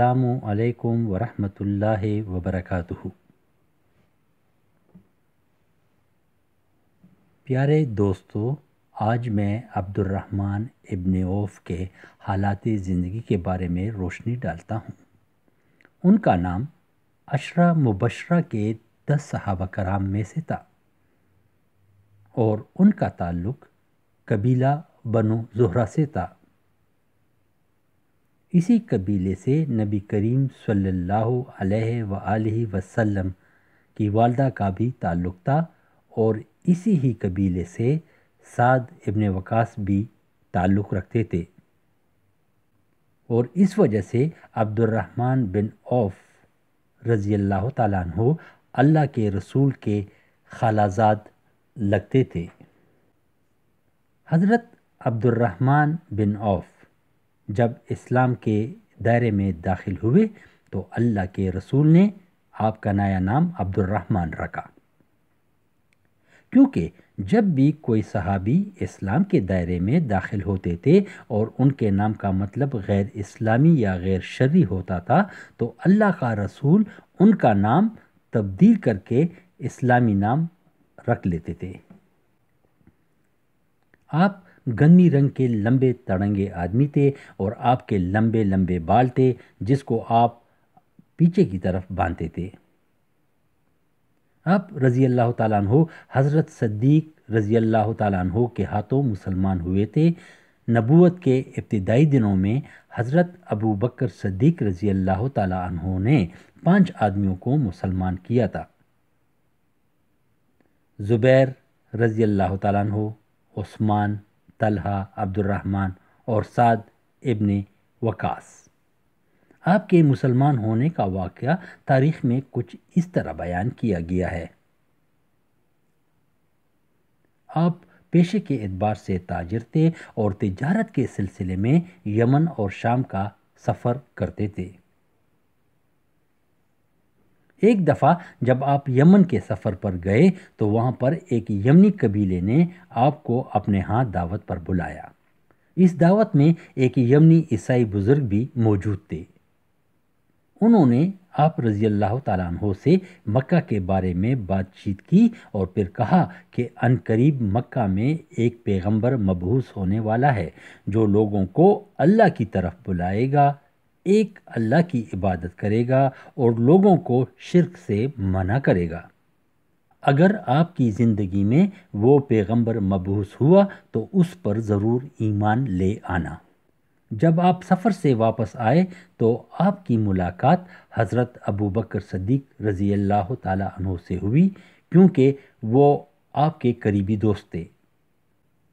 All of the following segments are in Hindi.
असलकम वरहमल वबरक प्यारे दोस्तों आज मैं अब्दुलरहमान इबन ओफ के हालात ज़िंदगी के बारे में रोशनी डालता हूँ उनका नाम अशरा मुबशरा के दस सहाबा कराम में से था और उनका ताल्लुक़ कबीला बनो जहरा से था इसी कबीले से नबी करीम सल्लल्लाहु अलैहि वसल्लम की वालदा का भी ताल्लुक़ था और इसी ही कबीले से साद इबन वकास भी ताल्लुक़ रखते थे और इस वजह से अब्दुलरहमान बिन औफ रज़ी अल्लाह तु अल्लाह के रसूल के खालाजाद लगते थे हज़रत अब्दुलरहमान बिन औफ जब इस्लाम के दायरे में दाखिल हुए तो अल्लाह के रसूल ने आपका नया नाम अब्दुलरहमान रखा क्योंकि जब भी कोई सहाबी इस्लाम के दायरे में दाखिल होते थे और उनके नाम का मतलब गैर इस्लामी या गैर शर्री होता था तो अल्लाह का रसूल उनका नाम तब्दील करके इस्लामी नाम रख लेते थे आप गन्नी रंग के लंबे तड़ंगे आदमी थे और आपके लंबे लंबे बाल थे जिसको आप पीछे की तरफ बांधते थे आप रज़ी अल्लाह हो हज़रत सद्दीक रज़ी अल्लाह हो के हाथों मुसलमान हुए थे नबूत के इब्तदाई दिनों में हज़रत अबू बकर सद्दीक रज़ी अल्लाह तु ने पाँच आदमियों को मुसलमान किया था ज़ुबैर रज़ी अल्लाह तु उस्मान तलहा अब्दुलरहमान और साद इबन वकास आपके मुसलमान होने का वाक़ तारीख़ में कुछ इस तरह बयान किया गया है आप पेशे के एतबार से ताजर थे और तजारत के सिलसिले में यमन और शाम का सफ़र करते थे एक दफ़ा जब आप यमन के सफ़र पर गए तो वहाँ पर एक यमनी कबीले ने आपको अपने हाथ दावत पर बुलाया इस दावत में एक यमनी ईसाई बुज़ुर्ग भी मौजूद थे उन्होंने आप रज़ी अल्लाह तु से मक्का के बारे में बातचीत की और फिर कहा कि अनकरीब मक्का में एक पैगंबर मबहूस होने वाला है जो लोगों को अल्लाह की तरफ बुलाएगा एक अल्लाह की इबादत करेगा और लोगों को शिरक से मना करेगा अगर आपकी ज़िंदगी में वो पैगंबर मबूस हुआ तो उस पर ज़रूर ईमान ले आना जब आप सफ़र से वापस आए तो आपकी मुलाकात हज़रत अबू बकर सदीक रज़ी अल्लाह तु से हुई क्योंकि वो आपके करीबी दोस्त थे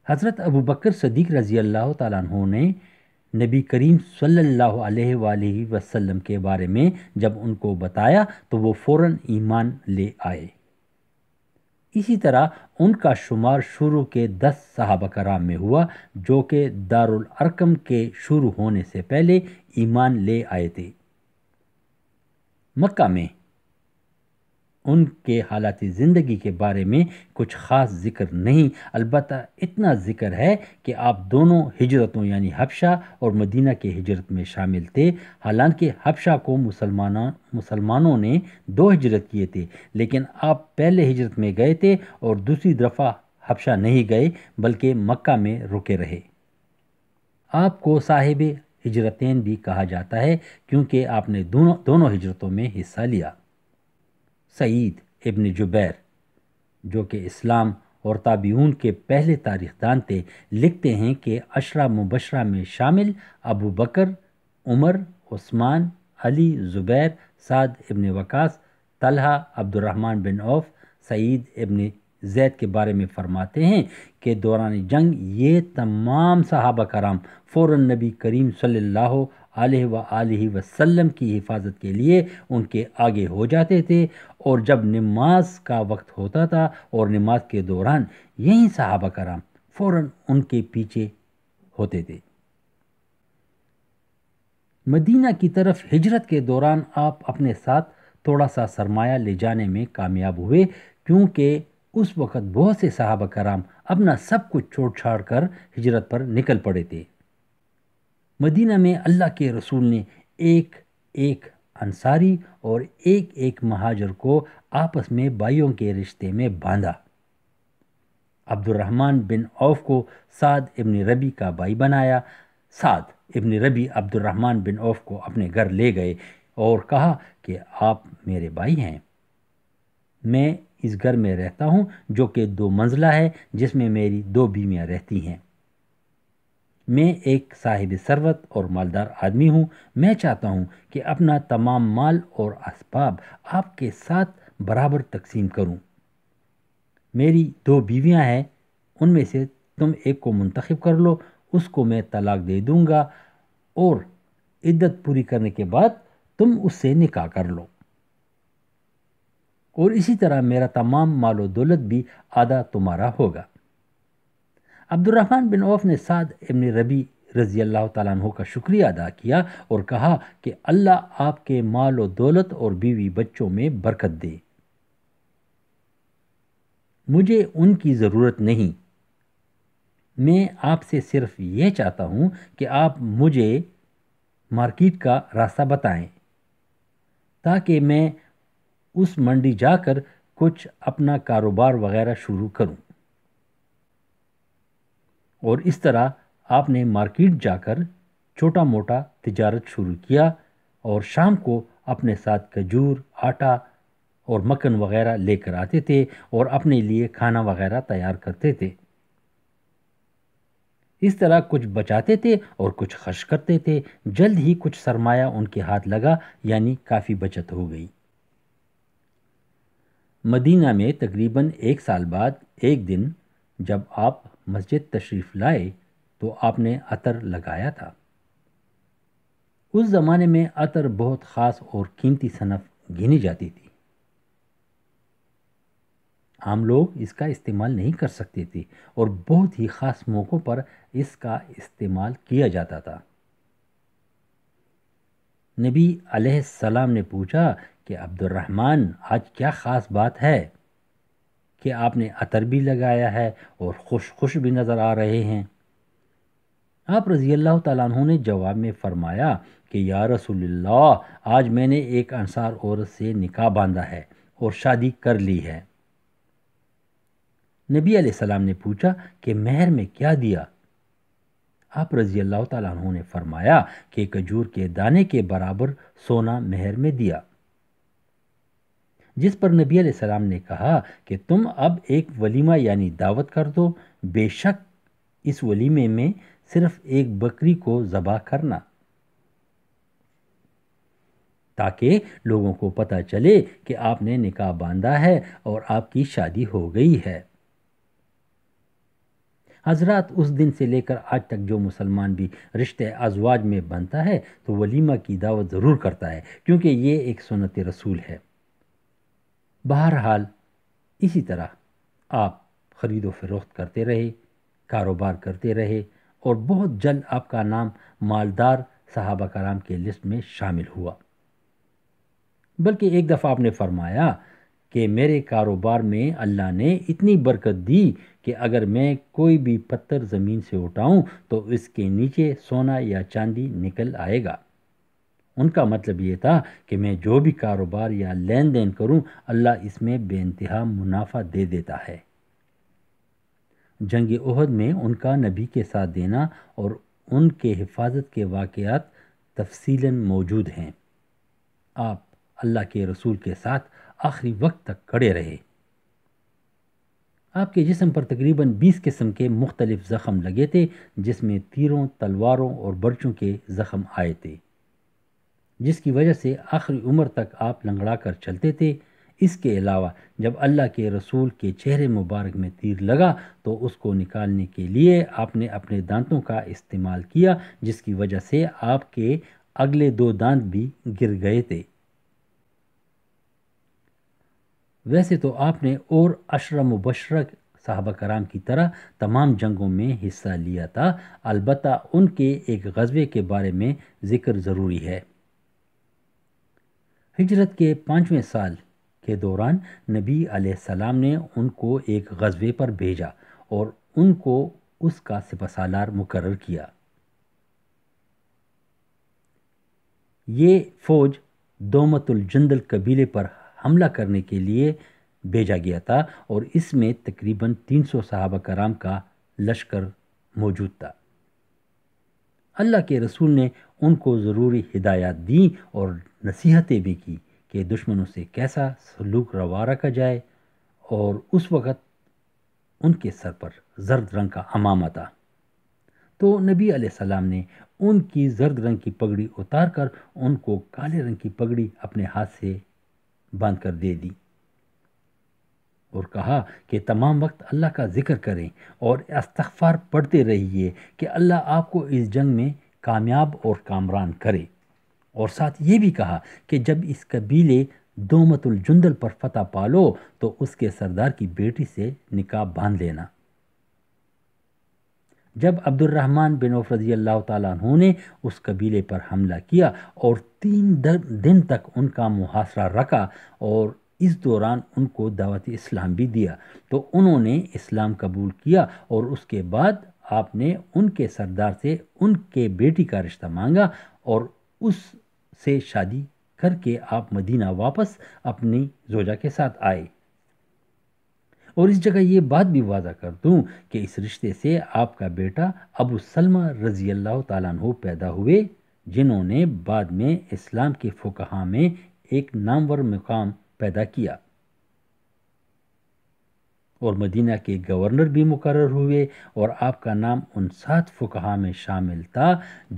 हज़रत अबू बकर सदीक रज़ी अल्लाह तु ने नबी करीम सल्लल्लाहु अलैहि वसल्लम के बारे में जब उनको बताया तो वो फ़ौर ईमान ले आए इसी तरह उनका शुमार शुरू के दस साहब कराम में हुआ जो कि दारुल अरकम के शुरू होने से पहले ईमान ले आए थे मक्का में उनके हालात ज़िंदगी के बारे में कुछ ख़ास ज़िक्र नहीं अलबत् इतना ज़िक्र है कि आप दोनों हिजरतों यानी हबशा और मदीना के हिजरत में शामिल थे हालांकि हबशा को मुसलमान मुसलमानों ने दो हिजरत किए थे लेकिन आप पहले हिजरत में गए थे और दूसरी दफ़ा हबशा नहीं गए बल्कि मक्का में रुके रहे आपको साहिब हिजरतें भी कहा जाता है क्योंकि आपने दोनों दोनों हिजरतों में हिस्सा लिया सईद इब्न जुबैर जो कि इस्लाम और ताबीन के पहले तारीखदान थे लिखते हैं कि अशरा मुबशरा में शामिल Abu Bakr Umar Usman Ali Zubair Saad ibn Waqqas Talha Abdulrahman bin Auf Saeed ibn Zaid के बारे में फरमाते हैं कि दौरान जंग ये तमाम सहाबा कराम फ़ौर नबी करीम सल्लल्लाहु व वसल्लम की हिफाजत के लिए उनके आगे हो जाते थे और जब नमाज का वक्त होता था और नमाज के दौरान यही सहाबा कराम फ़ौर उनके पीछे होते थे मदीना की तरफ हिजरत के दौरान आप अपने साथ थोड़ा सा सरमाया ले जाने में कामयाब हुए क्योंकि उस वक़्त बहुत से साहब कराम अपना सब कुछ छोड़ छाड़ कर हिजरत पर निकल पड़े थे मदीना में अल्लाह के रसूल ने एक एक अंसारी और एक एक महाजर को आपस में भाइयों के रिश्ते में बांधा अब्दुलरहमान बिन औफ को साद इबन रबी का भाई बनाया साद इबन रबी अब्दुलरहमान बिन औफ को अपने घर ले गए और कहा कि आप मेरे भाई हैं मैं इस घर में रहता हूँ जो कि दो मंजिला है जिसमें मेरी दो बीवियाँ रहती हैं मैं एक साहिब सरवत और मालदार आदमी हूँ मैं चाहता हूँ कि अपना तमाम माल और इसबाब आपके साथ बराबर तकसीम करूँ मेरी दो बीवियाँ हैं उनमें से तुम एक को मंतखब कर लो उसको मैं तलाक दे दूँगा और इद्दत पूरी करने के बाद तुम उससे निकाह कर लो और इसी तरह मेरा तमाम मालो दौलत भी आधा तुम्हारा होगा अब्दुलरहमान बिन औफ ने साद इबन रबी रज़ी अल्लाह तु का शुक्रिया अदा किया और कहा कि अल्लाह आपके माल और दौलत और बीवी बच्चों में बरकत दे मुझे उनकी ज़रूरत नहीं मैं आपसे सिर्फ यह चाहता हूँ कि आप मुझे मार्केट का रास्ता बताएं ताकि मैं उस मंडी जाकर कुछ अपना कारोबार वगैरह शुरू करूं और इस तरह आपने मार्केट जाकर छोटा मोटा तिजारत शुरू किया और शाम को अपने साथ खजूर आटा और मक्खन वगैरह लेकर आते थे और अपने लिए खाना वगैरह तैयार करते थे इस तरह कुछ बचाते थे और कुछ खर्च करते थे जल्द ही कुछ सरमाया उनके हाथ लगा यानी काफ़ी बचत हो गई मदीना में तकरीबन एक साल बाद एक दिन जब आप मस्जिद तशरीफ़ लाए तो आपने अतर लगाया था उस ज़माने में अतर बहुत ख़ास और कीमती सनफ गिनी जाती थी आम लोग इसका इस्तेमाल नहीं कर सकते थे और बहुत ही ख़ास मौक़ों पर इसका इस्तेमाल किया जाता था नबी सलाम ने पूछा कि अब्दुलरहमान आज क्या ख़ास बात है कि आपने अतर भी लगाया है और खुश खुश भी नज़र आ रहे हैं आप रज़ी अल्लाह तु ने जवाब में फ़रमाया कि या रसोल्ला आज मैंने एक अनसार औरत से निकाह बांधा है और शादी कर ली है नबी आसमाम ने पूछा कि महर में क्या दिया आप रजी अल्लाह तु ने फरमाया कि खजूर के दाने के बराबर सोना महर में दिया जिस पर नबी सलाम ने कहा कि तुम अब एक वलीमा यानी दावत कर दो बेशक इस वलीमे में सिर्फ एक बकरी को ज़बा करना ताकि लोगों को पता चले कि आपने निकाह बांधा है और आपकी शादी हो गई है हजरत उस दिन से लेकर आज तक जो मुसलमान भी रिश्ते अजवाज में बनता है तो वलीमा की दावत ज़रूर करता है क्योंकि ये एक सुनत रसूल है बहरहाल इसी तरह आप ख़रीदो फरोख्त करते रहे कारोबार करते रहे और बहुत जल्द आपका नाम मालदार साहबा कराम के लिस्ट में शामिल हुआ बल्कि एक दफ़ा आपने फरमाया कि मेरे कारोबार में अल्लाह ने इतनी बरकत दी कि अगर मैं कोई भी पत्थर ज़मीन से उठाऊँ तो इसके नीचे सोना या चांदी निकल आएगा उनका मतलब ये था कि मैं जो भी कारोबार या लेन देन करूँ अल्लाह इसमें बेानतहा मुनाफा दे देता है जंग उहद में उनका नबी के साथ देना और उनके हिफाजत के वाक़ात तफसीला मौजूद हैं आप अल्लाह के रसूल के साथ आखिरी वक्त तक खड़े रहे आपके जिसम पर तकरीबन 20 किस्म के मुख्तलिफ ज़ख़म लगे थे जिसमें तीरों तलवारों और बर्चों के ज़ख़म आए थे जिसकी वजह से आखिरी उम्र तक आप लंगड़ा कर चलते थे इसके अलावा जब अल्लाह के रसूल के चेहरे मुबारक में तीर लगा तो उसको निकालने के लिए आपने अपने दांतों का इस्तेमाल किया जिसकी वजह से आपके अगले दो दांत भी गिर गए थे वैसे तो आपने और अशरम बशरक साहबा कराम की तरह तमाम जंगों में हिस्सा लिया था अलबत् उनके एक गज़बे के बारे में ज़िक्र ज़रूरी है हिजरत के पाँचवें साल के दौरान नबी आसमाम ने उनको एक गजबे पर भेजा और उनको उसका सिपसालार मुकर किया ये फ़ौज दोमतुलजंदल कबीले पर हमला करने के लिए भेजा गया था और इसमें तकरीबन 300 सौ कराम का लश्कर मौजूद था अल्लाह के रसूल ने उनको ज़रूरी हिदायत दी और नसीहतें भी की कि दुश्मनों से कैसा सलूक रवा रखा जाए और उस वक़्त उनके सर पर जर्द रंग का अमाम था तो नबी आसमाम ने उनकी जर्द रंग की पगड़ी उतार कर उनको काले रंग की पगड़ी अपने हाथ से बांध कर दे दी और कहा कि तमाम वक्त अल्लाह का ज़िक्र करें और अस्तफार पढ़ते रहिए कि अल्लाह आपको इस जंग में कामयाब और कामरान करे और साथ ये भी कहा कि जब इस कबीले दोमतुल जुंदल पर फतह पालो तो उसके सरदार की बेटी से निकाब बांध लेना जब अब्दुलरहमान बिन औफ रजी अल्लाह तु ने उस कबीले पर हमला किया और तीन दिन तक उनका मुहासरा रखा और इस दौरान उनको दावत इस्लाम भी दिया तो उन्होंने इस्लाम कबूल किया और उसके बाद आपने उनके सरदार से उनके बेटी का रिश्ता मांगा और उससे शादी करके आप मदीना वापस अपनी जोजा के साथ आए और इस जगह ये बात भी वादा कर दूँ कि इस रिश्ते से आपका बेटा अबू सलमा रजी अल्लाह तु पैदा हुए जिन्होंने बाद में इस्लाम के फ़ुकहा में एक नामवर मुकाम पैदा किया और मदीना के गवर्नर भी मुकर हुए और आपका नाम उन सात फुकहा में शामिल था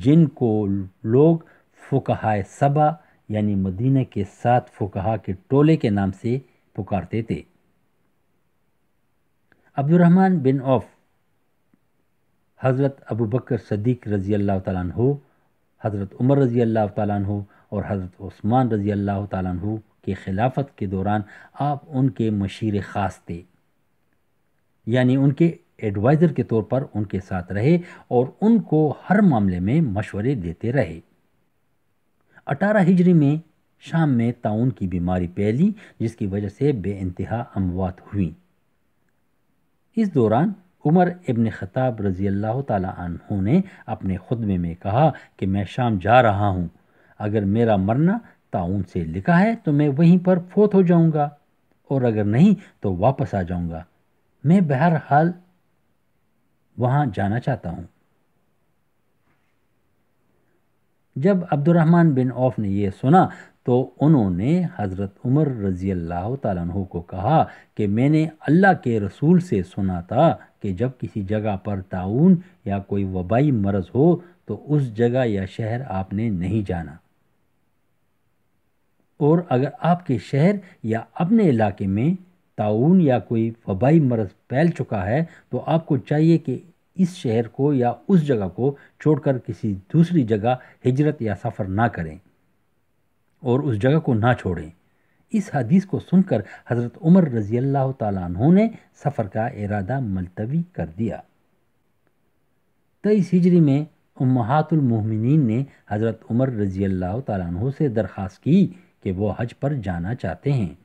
जिनको लोग फुकहा सबा यानी मदीना के सात फुकहा के टोले के नाम से पुकारते थे अब्दुलरहमान बिन औफ हज़रत अबू बकर सदीक रज़ी अल्लाह तु हज़रत उमर रज़ी अल्लाह तु और हज़रत उस्मान रज़ी अल्लाह तु के खिलाफत के दौरान आप उनके मशीर ख़ास थे यानी उनके एडवाइज़र के तौर पर उनके साथ रहे और उनको हर मामले में मशवरे देते रहे अठारह हिजरी में शाम में ताउन की बीमारी फैली जिसकी वजह से बेानतहा अमवात हुई इस दौरान उमर इबन ख़ताब रज़ी अल्लाह तहों ने अपने खुतबे में कहा कि मैं शाम जा रहा हूँ अगर मेरा मरना ताउन से लिखा है तो मैं वहीं पर फोत हो जाऊंगा और अगर नहीं तो वापस आ जाऊंगा मैं बहरहाल वहां जाना चाहता हूं जब अब्दुलरहमान बिन औफ ने यह सुना तो उन्होंने हज़रत उमर रज़ी अल्लाह तु को कहा कि मैंने अल्लाह के रसूल से सुना था कि जब किसी जगह पर ताउन या कोई वबाई मरज़ हो तो उस जगह या शहर आपने नहीं जाना और अगर आपके शहर या अपने इलाके में ताउन या कोई वबाई मरज़ फैल चुका है तो आपको चाहिए कि इस शहर को या उस जगह को छोड़कर किसी दूसरी जगह हिजरत या सफ़र ना करें और उस जगह को ना छोड़ें इस हदीस को सुनकर हज़रत उमर रज़ी अल्लाह तु ने सफ़र का इरादा मुलतवी कर दिया तेईस हिजरी में उमहातुलमिन ने हज़रत उमर रज़ी अल्लाह तु से दरख्वास्त की कि वो हज पर जाना चाहते हैं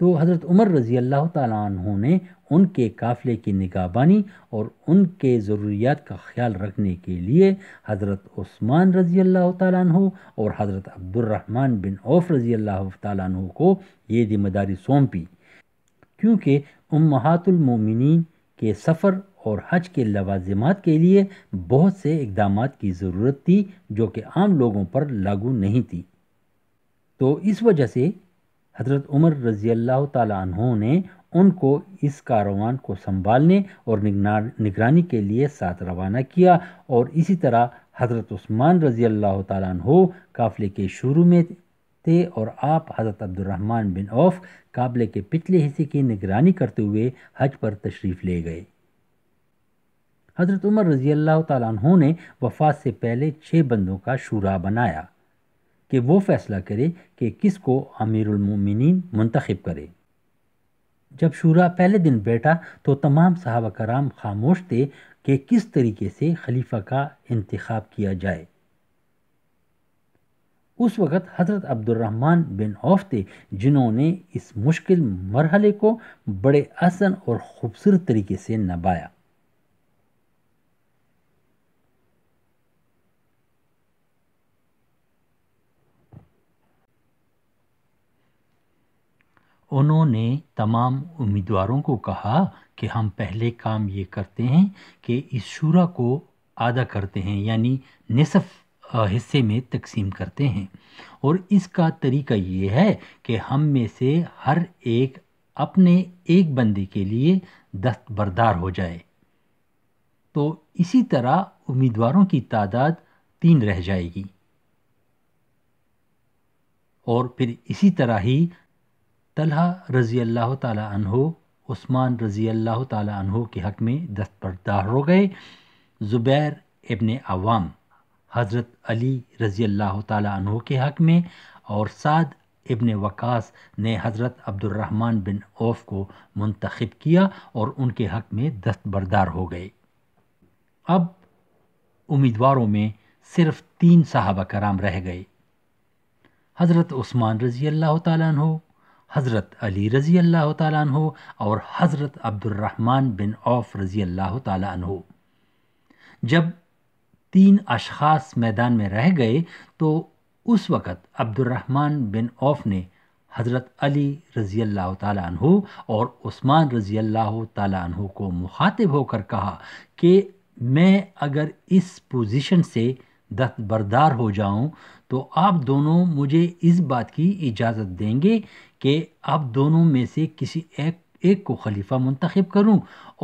तो हज़रत उमर रज़ी अल्लाह तु ने उनके काफ़िले की निगाहबानी और उनके ज़रूरियात का ख्याल रखने के लिए हज़रत उस्मान रज़ी अल्लाह तु और हज़रत अब्दुलरहमान बिन औफ रज़ी अल्लाह तु को ये जिम्मेदारी सौंपी क्योंकि उम्मातुलमोमिन के सफ़र और हज के लवाजमात के लिए बहुत से इकदाम की ज़रूरत थी जो कि आम लोगों पर लागू नहीं थी तो इस वजह से हज़रत उमर रज़ी अल्लाह तहों ने उनको इस कारवान को संभालने और निगरानी के लिए साथ रवाना किया और इसी तरह हज़रत उस्मान रज़ी अल्लाह तहों काफ़िले के शुरू में थे और आप हज़रत अब्दुलरहमान बिन औफ काबले के पिछले हिस्से की निगरानी करते हुए हज पर तशरीफ़ ले गए हज़रत उमर रज़ी अल्लाह तहों ने वफात से पहले छः बंदों का शूरा बनाया कि वो फैसला करे कि किस को अमीरमिन मंतखब करे जब शूरा पहले दिन बैठा तो तमाम साहब कराम खामोश थे कि किस तरीके से खलीफा का इंतखब किया जाए उस वक़्त हज़रत अब्दुलरहमान बिन औफ थे जिन्होंने इस मुश्किल मरहले को बड़े आसन और ख़ूबसूरत तरीके से नभाया उन्होंने तमाम उम्मीदवारों को कहा कि हम पहले काम ये करते हैं कि इस शूरा को आधा करते हैं यानी निसफ़ हिस्से में तकसीम करते हैं और इसका तरीका ये है कि हम में से हर एक अपने एक बंदे के लिए दस्तबरदार हो जाए तो इसी तरह उम्मीदवारों की तादाद तीन रह जाएगी और फिर इसी तरह ही तलहा रज़ी अल्लाह तहो उस्मान रज़ी अल्लाह तहो के हक़ में दस्तबरदार हो गए ज़ुबैर इबन अवाम हज़रत अली रज़ी अल्लाह तहो के हक़ में और साद इबन वकास ने हज़रत अब्दुलरहमान बिन औफ को मंतखब किया और उनके हक़ में दस्तबरदार हो गए अब उम्मीदवारों में सिर्फ तीन साहबा कराम रह गए हज़रत उस्मान रज़ी अल्लाह तहो हज़रत अली रज़ी अल्लाह तहो और हज़रत अब्दुलरहमान बिन औफ रज़ी अल्लाह तहो जब तीन अशखास मैदान में रह गए तो उस वक़्त अब्दुलरहमान बिन औफ ने हज़रत अली रज़ी अल्लाह तहो और उस्मान रज़ी अल्लाह तहो को मुखातिब होकर कहा कि मैं अगर इस पोजीशन से दस्तबरदार हो जाऊं तो आप दोनों मुझे इस बात की इजाज़त देंगे कि अब दोनों में से किसी एक एक को खलीफा मंतखब करूं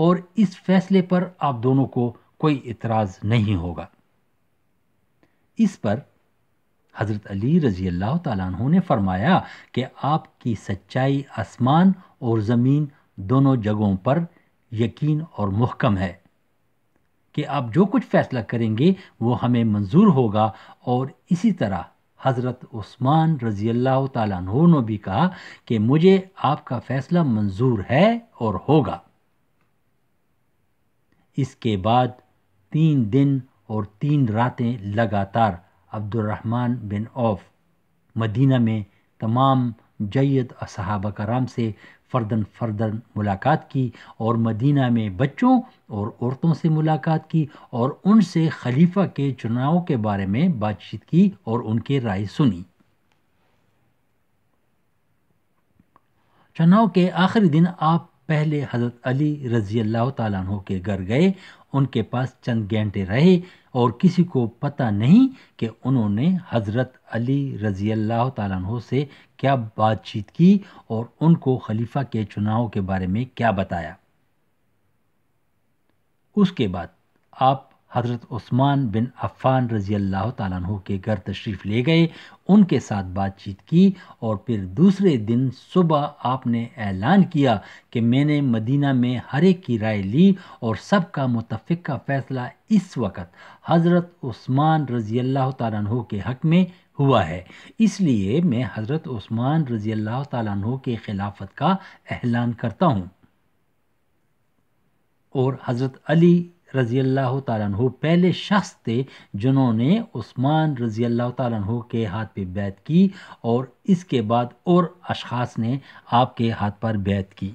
और इस फैसले पर आप दोनों को कोई इतराज़ नहीं होगा इस पर हज़रत अली रज़ी अल्लाह तु ने फरमाया कि आपकी सच्चाई आसमान और ज़मीन दोनों जगहों पर यकीन और महकम है कि आप जो कुछ फ़ैसला करेंगे वो हमें मंजूर होगा और इसी तरह हज़रत उस्मान रज़ी अल्लाह तु ने भी कहा कि मुझे आपका फ़ैसला मंजूर है और होगा इसके बाद तीन दिन और तीन रातें लगातार अब्दुलरहमान बिन औफ मदीना में तमाम जैद असहाबा कराम से फ़र्दन फ़र्दन मुलाकात की और मदीना में बच्चों और औरतों से मुलाकात की और उनसे खलीफा के चुनाव के बारे में बातचीत की और उनके राय सुनी चुनाव के आखिरी दिन आप पहले हज़रत अली रज़ी अल्लाह तु के घर गए उनके पास चंद घंटे रहे और किसी को पता नहीं कि उन्होंने हज़रत अली रज़ी अल्लाह तु से क्या बातचीत की और उनको खलीफा के चुनाव के बारे में क्या बताया उसके बाद आप हज़रत उस्मान बिन अफ़ान रज़ी अल्लाह तु के घर तशरीफ़ ले गए उनके साथ बातचीत की और फिर दूसरे दिन सुबह आपने ऐलान किया कि मैंने मदीना में हर एक की राय ली और सब का मुतफ़ का फ़ैसला इस वक्त हज़रत उस्मान रज़ी अल्लाह तु के हक़ में हुआ है इसलिए मैं हज़रत उस्मान रज़ी अल्लाह तु के खिलाफत का ऐलान करता हूँ और हज़रत अली रज़ी अल्लाह तु पहले शख्स थे जिन्होंने उस्मान रज़ी अल्लाह तु के हाथ पे बैत की और इसके बाद और अशास ने आपके हाथ पर बैत की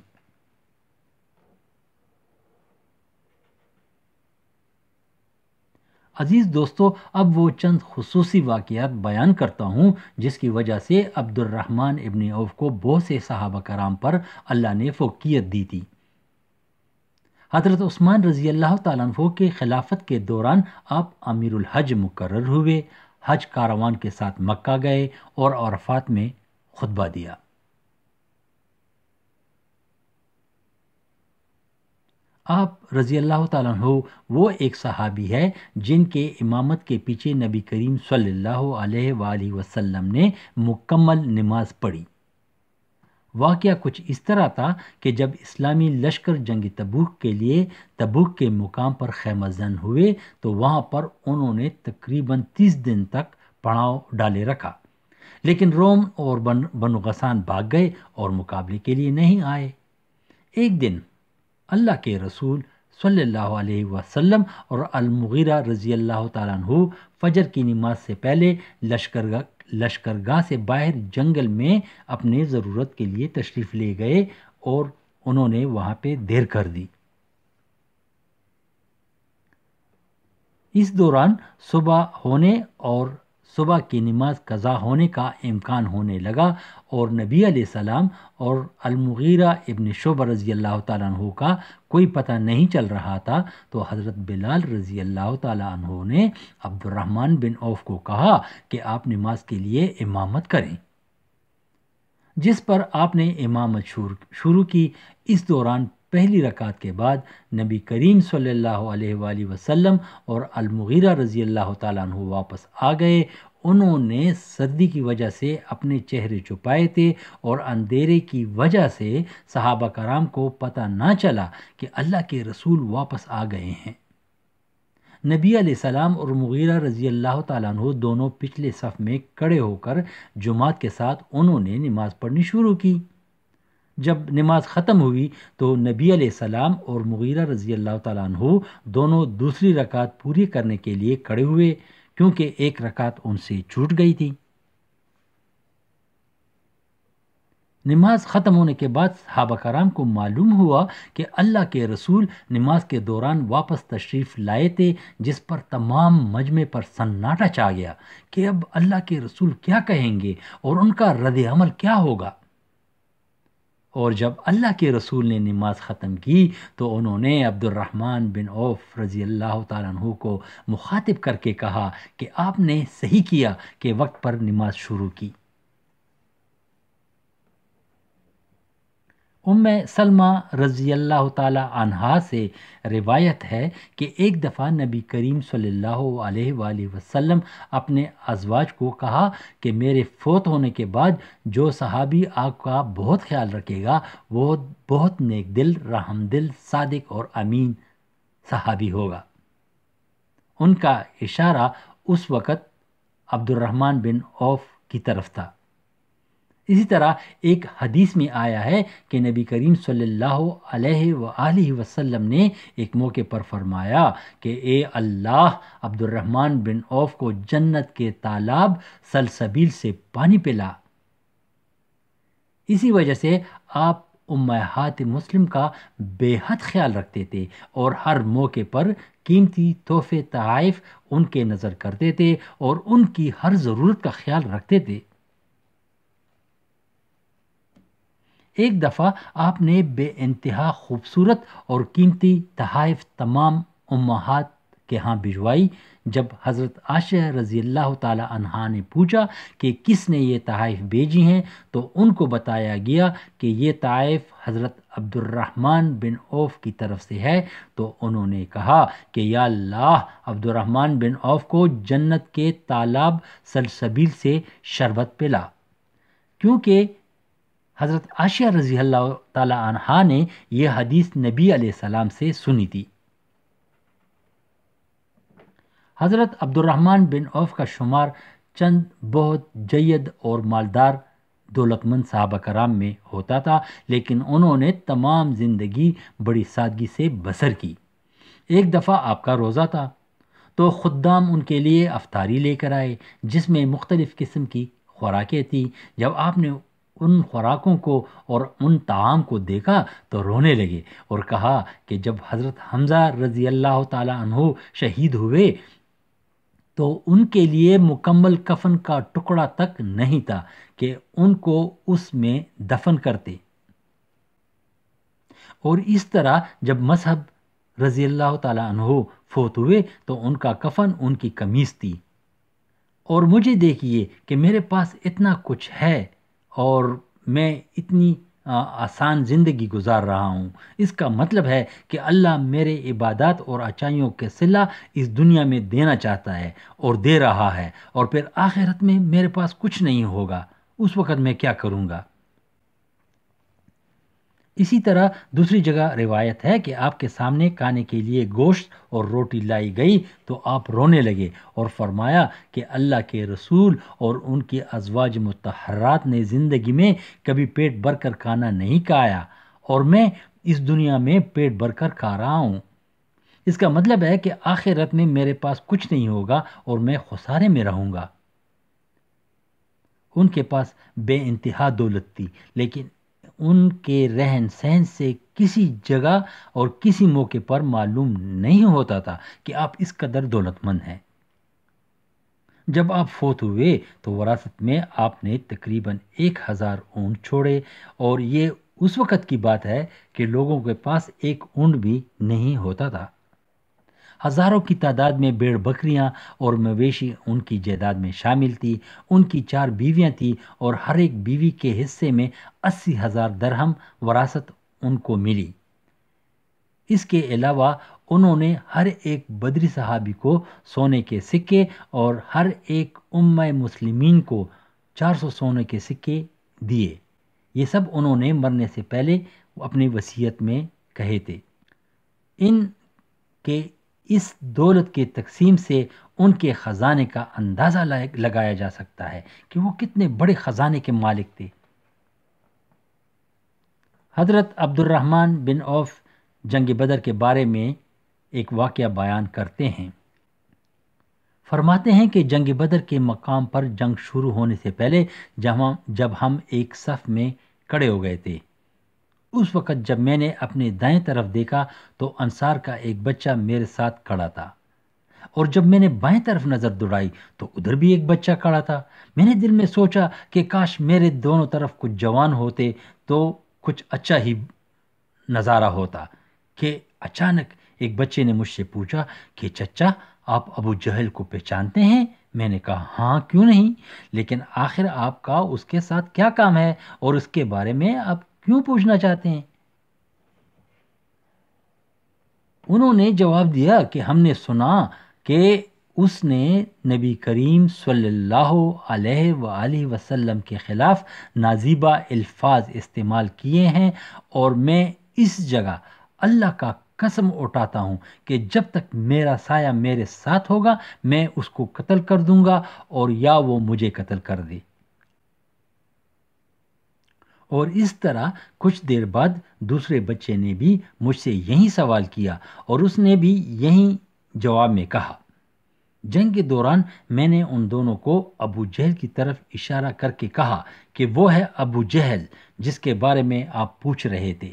अज़ीज़ दोस्तों अब वो चंद खसूसी वाक़ात बयान करता हूँ जिसकी वजह से अब्दुलरहमान इबन ओफ को बहुत से सहाबा कराम पर अल्लाह ने फोकियत दी थी हज़रत उस्मान रज़ी अल्लाह तु के खिलाफत के दौरान आप अमीरुल हज मुकर हुए हज कारवान के साथ मक्का गए और औरफात में खुतबा दिया आप रज़ी अल्लाह तु वो एक सहाबी है जिनके इमामत के पीछे नबी करीम सल्लल्लाहु अलैहि वसल्लम ने मुकम्मल नमाज पढ़ी वाक़ कुछ इस तरह था कि जब इस्लामी लश्कर जंगी तबूक के लिए तबूक के मुकाम पर खैमजन हुए तो वहाँ पर उन्होंने तकरीबन तीस दिन तक पड़ाव डाले रखा लेकिन रोम और बन बनगसान भाग गए और मुकाबले के लिए नहीं आए एक दिन अल्लाह के रसूल सल्लल्लाहु अलैहि वसल्लम और अलमुगीरा रज़ी अल्लाह तु फजर की नमाज से पहले लश्कर लश्करगाह से बाहर जंगल में अपने ज़रूरत के लिए तशरीफ़ ले गए और उन्होंने वहाँ पे देर कर दी इस दौरान सुबह होने और सुबह की नमाज कज़ा होने का इम्कान होने लगा और नबी सलाम और अलमुगीरा इबन शुब रज़ी अल्लाह तु का कोई पता नहीं चल रहा था तो हज़रत बिलाल रज़ी अल्लाह तु ने अब्दुलरहमान बिन औफ को कहा कि आप नमाज के लिए इमामत करें जिस पर आपने इमामत शुरू की इस दौरान पहली रकात के बाद नबी करीम सल्लल्लाहु अलैहि वसल्लम और अलमुगीरा रज़ी अल्लाह तु वापस आ गए उन्होंने सर्दी की वजह से अपने चेहरे छुपाए थे और अंधेरे की वजह से सहाबा कराम को पता ना चला कि अल्लाह के रसूल वापस आ गए हैं नबी सलाम और मुगीरा रज़ी अल्लाह तु दोनों पिछले सफ़ में खड़े होकर जुमात के साथ उन्होंने नमाज़ पढ़नी शुरू की जब नमाज ख़त्म हुई तो नबी सलाम और मुगीरा रज़ी अल्लाह तु दोनों दूसरी रकात पूरी करने के लिए खड़े हुए क्योंकि एक रकात उनसे छूट गई थी नमाज ख़त्म होने के बाद सहाबा कराम को मालूम हुआ कि अल्लाह के रसूल नमाज के दौरान वापस तशरीफ़ लाए थे जिस पर तमाम मजमे पर सन्नाटा छा गया कि अब अल्लाह के रसूल क्या कहेंगे और उनका रद्द अमल क्या होगा और जब अल्लाह के रसूल ने नमाज ख़त्म की तो उन्होंने अब्दुलरहमान बिन औफ रज़ी अल्लाह तु को मुखातिब करके कहा कि आपने सही किया कि वक्त पर नमाज शुरू की उम सलमा रज़ी अल्लाह तहा से रिवायत है कि एक दफ़ा नबी करीम सल्लल्लाहु अलैहि वसल्लम अपने अजवाज को कहा कि मेरे फोत होने के बाद जो सहाबी आपका बहुत ख्याल रखेगा वो बहुत नेक दिल रहम दिल सादिक और अमीन सहाबी होगा उनका इशारा उस वक़्त अब्दुलरहमान बिन औफ की तरफ था इसी तरह एक हदीस में आया है कि नबी करीम सल्लल्लाहु अलैहि वसल्लम ने एक मौके पर फरमाया कि ए अल्लाह अब्दुलरहमान बिन औफ को जन्नत के तालाब सलसबील से पानी पिला इसी वजह से आप उम्मात मुस्लिम का बेहद ख्याल रखते थे और हर मौके पर कीमती तोहफे तहफ़ उनके नज़र करते थे और उनकी हर ज़रूरत का ख्याल रखते थे एक दफ़ा आपने बेानतहा खूबसूरत और कीमती तहाइफ तमाम उम्मात के यहाँ भिजवाई जब हज़रत आश रज़ी अल्लाह तहा ने पूछा कि किसने ये तहाइफ भेजी हैं तो उनको बताया गया कि ये तहाइफ हज़रत अब्दुलरहमान बिन औफ की तरफ से है तो उन्होंने कहा कि या अब्दुलरहमान बिन औफ को जन्नत के तालाब सलसबील से शरबत पिला क्योंकि हज़रत आशिया रज़ी अल्लाह ने यह हदीस नबी आसमाम से सुनी थी हज़रत अब्दुलरहमान बिन औफ का शुमार चंद बहुत जैद और मालदार दौलतमंद साहबा कराम में होता था लेकिन उन्होंने तमाम ज़िंदगी बड़ी सादगी से बसर की एक दफ़ा आपका रोज़ा था तो खुदाम उनके लिए अफतारी लेकर आए जिसमें मुख्तलिफ़ किस्म की खुराकें थी जब आपने उन खुराकों को और उन ताम को देखा तो रोने लगे और कहा कि जब हज़रत हमज़ा रज़ी अल्लाह तहों शहीद हुए तो उनके लिए मुकम्मल कफन का टुकड़ा तक नहीं था कि उनको उसमें दफन करते और इस तरह जब मजहब रज़ी अल्लाह तहों फोत हुए तो उनका कफन उनकी कमीज़ थी और मुझे देखिए कि मेरे पास इतना कुछ है और मैं इतनी आसान ज़िंदगी गुजार रहा हूँ इसका मतलब है कि अल्लाह मेरे इबादत और अच्छाइयों के सिला इस दुनिया में देना चाहता है और दे रहा है और फिर आखिरत में मेरे पास कुछ नहीं होगा उस वक़्त मैं क्या करूँगा इसी तरह दूसरी जगह रिवायत है कि आपके सामने खाने के लिए गोश्त और रोटी लाई गई तो आप रोने लगे और फरमाया कि अल्लाह के रसूल और उनके अजवाज मतहरात ने ज़िंदगी में कभी पेट भर कर खाना नहीं खाया और मैं इस दुनिया में पेट भर कर खा रहा हूँ इसका मतलब है कि आखिरत में मेरे पास कुछ नहीं होगा और मैं खुसारे में रहूँगा उनके पास बे दौलत थी लेकिन उनके रहन सहन से किसी जगह और किसी मौके पर मालूम नहीं होता था कि आप इस कदर दौलतमंद हैं जब आप फोत हुए तो वरासत में आपने तकरीबन एक हज़ार ऊँट छोड़े और ये उस वक़्त की बात है कि लोगों के पास एक ऊँट भी नहीं होता था हज़ारों की तादाद में भेड़ बकरियां और मवेशी उनकी जायदाद में शामिल थी उनकी चार बीवियां थीं और हर एक बीवी के हिस्से में अस्सी हज़ार दरहम वरासत उनको मिली इसके अलावा उन्होंने हर एक बद्री साहबी को सोने के सिक्के और हर एक उम मुस्लिमीन को 400 सोने के सिक्के दिए ये सब उन्होंने मरने से पहले अपनी वसीयत में कहे थे इन के इस दौलत के तकसीम से उनके ख़ज़ाने का अंदाज़ा लगाया जा सकता है कि वो कितने बड़े ख़ज़ाने के मालिक थे हज़रत अब्दुलरहमान बिन औफ जंग बदर के बारे में एक वाक़ बयान करते हैं फरमाते हैं कि जंग बदर के मकाम पर जंग शुरू होने से पहले जहाँ जब हम एक सफ़ में खड़े हो गए थे उस वक़्त जब मैंने अपने दाएं तरफ देखा तो अंसार का एक बच्चा मेरे साथ खड़ा था और जब मैंने बाएं तरफ नज़र दौड़ाई तो उधर भी एक बच्चा खड़ा था मैंने दिल में सोचा कि काश मेरे दोनों तरफ कुछ जवान होते तो कुछ अच्छा ही नज़ारा होता कि अचानक एक बच्चे ने मुझसे पूछा कि चचा आप अबू जहल को पहचानते हैं मैंने कहा हाँ क्यों नहीं लेकिन आखिर आपका उसके साथ क्या काम है और उसके बारे में आप क्यों पूछना चाहते हैं उन्होंने जवाब दिया कि हमने सुना कि उसने नबी करीम सल्लल्लाहु सल्ला वसल्लम के ख़िलाफ़ नाजीबा अल्फाज इस्तेमाल किए हैं और मैं इस जगह अल्लाह का कसम उठाता हूँ कि जब तक मेरा साया मेरे साथ होगा मैं उसको कत्ल कर दूँगा और या वो मुझे कत्ल कर दे और इस तरह कुछ देर बाद दूसरे बच्चे ने भी मुझसे यही सवाल किया और उसने भी यही जवाब में कहा जंग के दौरान मैंने उन दोनों को अबू जहल की तरफ इशारा करके कहा कि वो है अबू जहल जिसके बारे में आप पूछ रहे थे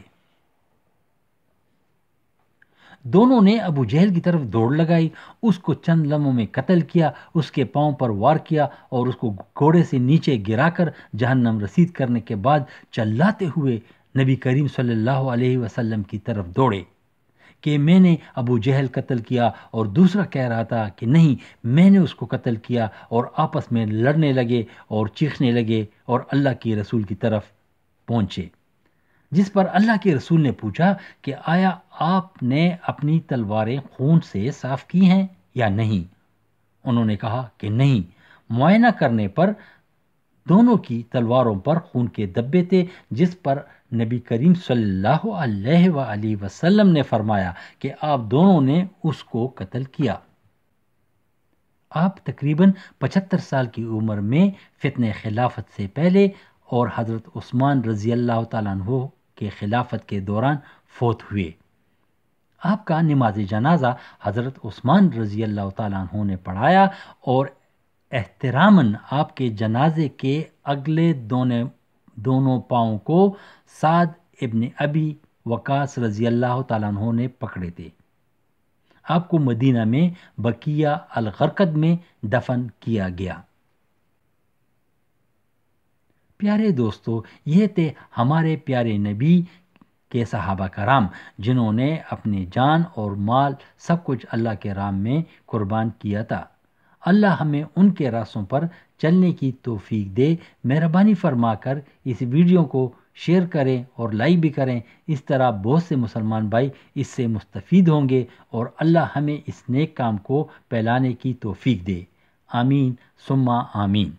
दोनों ने अबू जहल की तरफ दौड़ लगाई उसको चंद लम्हों में कत्ल किया उसके पाँव पर वार किया और उसको घोड़े से नीचे गिराकर जहन्नम रसीद करने के बाद चल्लाते हुए नबी करीम सल्लल्लाहु अलैहि वसल्लम की तरफ दौड़े कि मैंने अबू जहल कत्ल किया और दूसरा कह रहा था कि नहीं मैंने उसको कत्ल किया और आपस में लड़ने लगे और चीखने लगे और अल्लाह के रसूल की तरफ पहुँचे जिस पर अल्लाह के रसूल ने पूछा कि आया आपने अपनी तलवारें खून से साफ़ की हैं या नहीं उन्होंने कहा कि नहीं मुआयना करने पर दोनों की तलवारों पर खून के दब्बे थे जिस पर नबी करीम सल्लल्लाहु अलैहि वसल्लम ने फरमाया कि आप दोनों ने उसको कत्ल किया आप तकरीबन 75 साल की उम्र में फितने खिलाफत से पहले और हज़रत उस्मान रज़ी अल्लाह तु की खिलाफत के दौरान फोत हुए आपका नमाज जनाजा हज़रत उस्मान रज़ी अल्लाह तु ने पढ़ाया और एहतरामन आपके जनाजे के अगले दोनों दोनों पाओं को साद इब्न अबी वकास रज़ी अल्लाह तु ने पकड़े थे आपको मदीना में बकिया अलगरकद में दफन किया गया प्यारे दोस्तों ये थे हमारे प्यारे नबी के सहाबा कराम जिन्होंने अपनी जान और माल सब कुछ अल्लाह के राम में कुर्बान किया था अल्लाह हमें उनके रास्तों पर चलने की तोफ़ी दे मेहरबानी फरमाकर इस वीडियो को शेयर करें और लाइक भी करें इस तरह बहुत से मुसलमान भाई इससे मुस्तफ़ होंगे और अल्लाह हमें इस नेक काम को फैलाने की तोफीक दे आमीन सुम्मा आमीन